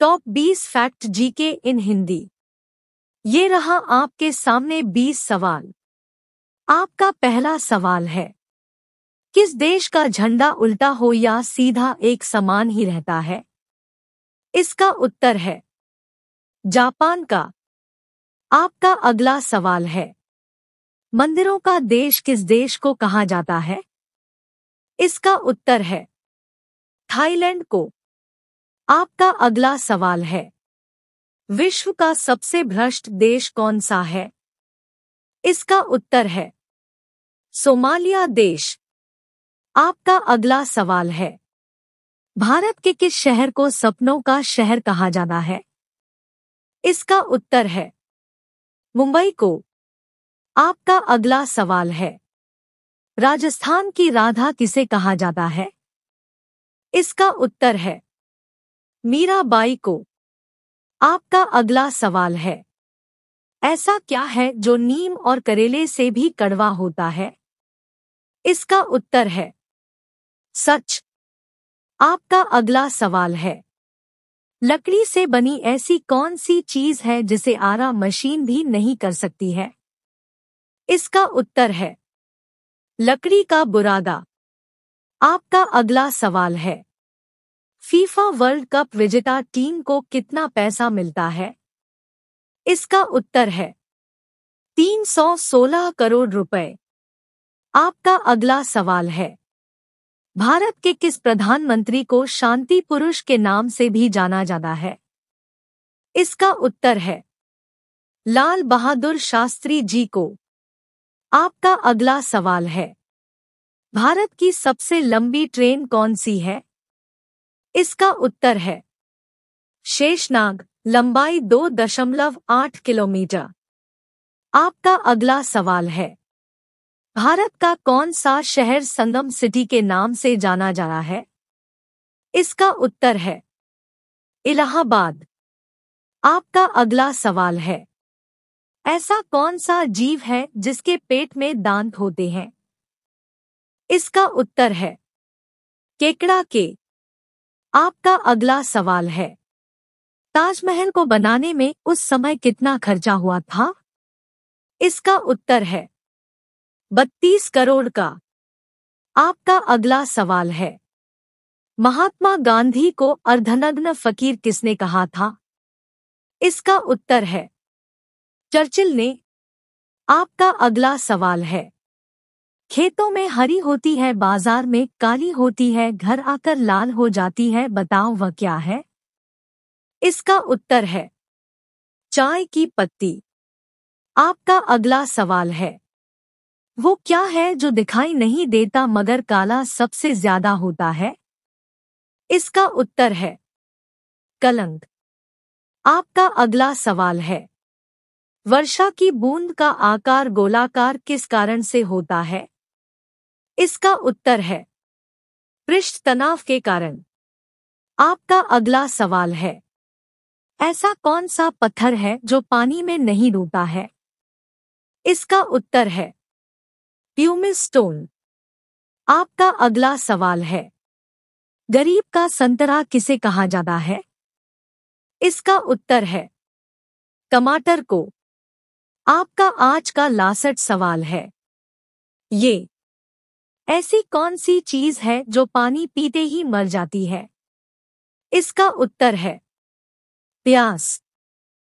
top 20 fact GK in Hindi ये रहा आपके सामने 20 सवाल आपका पहला सवाल है किस देश का झंडा उल्टा हो या सीधा एक समान ही रहता है इसका उत्तर है जापान का आपका अगला सवाल है मंदिरों का देश किस देश को कहा जाता है इसका उत्तर है थाईलैंड को आपका अगला सवाल है विश्व का सबसे भ्रष्ट देश कौन सा है इसका उत्तर है सोमालिया देश आपका अगला सवाल है भारत के किस शहर को सपनों का शहर कहा जाता है इसका उत्तर है मुंबई को आपका अगला सवाल है राजस्थान की राधा किसे कहा जाता है इसका उत्तर है मीरा बाई को आपका अगला सवाल है ऐसा क्या है जो नीम और करेले से भी कड़वा होता है इसका उत्तर है सच आपका अगला सवाल है लकड़ी से बनी ऐसी कौन सी चीज है जिसे आरा मशीन भी नहीं कर सकती है इसका उत्तर है लकड़ी का बुरादा आपका अगला सवाल है फीफा वर्ल्ड कप विजेता टीम को कितना पैसा मिलता है इसका उत्तर है 316 करोड़ रुपए आपका अगला सवाल है भारत के किस प्रधानमंत्री को शांति पुरुष के नाम से भी जाना जाता है इसका उत्तर है लाल बहादुर शास्त्री जी को आपका अगला सवाल है भारत की सबसे लंबी ट्रेन कौन सी है इसका उत्तर है शेषनाग लंबाई दो दशमलव आठ किलोमीटर आपका अगला सवाल है भारत का कौन सा शहर संगम सिटी के नाम से जाना जा रहा है इसका उत्तर है इलाहाबाद आपका अगला सवाल है ऐसा कौन सा जीव है जिसके पेट में दांत होते हैं इसका उत्तर है केकड़ा के आपका अगला सवाल है ताजमहल को बनाने में उस समय कितना खर्चा हुआ था इसका उत्तर है बत्तीस करोड़ का आपका अगला सवाल है महात्मा गांधी को अर्धनग्न फकीर किसने कहा था इसका उत्तर है चर्चिल ने आपका अगला सवाल है खेतों में हरी होती है बाजार में काली होती है घर आकर लाल हो जाती है बताओ वह क्या है इसका उत्तर है चाय की पत्ती आपका अगला सवाल है वो क्या है जो दिखाई नहीं देता मगर काला सबसे ज्यादा होता है इसका उत्तर है कलंक आपका अगला सवाल है वर्षा की बूंद का आकार गोलाकार किस कारण से होता है इसका उत्तर है पृष्ठ तनाव के कारण आपका अगला सवाल है ऐसा कौन सा पत्थर है जो पानी में नहीं डूबता है इसका उत्तर है प्यूमिस स्टोन आपका अगला सवाल है गरीब का संतरा किसे कहा जाता है इसका उत्तर है टमाटर को आपका आज का लासट सवाल है ये ऐसी कौन सी चीज है जो पानी पीते ही मर जाती है इसका उत्तर है प्यास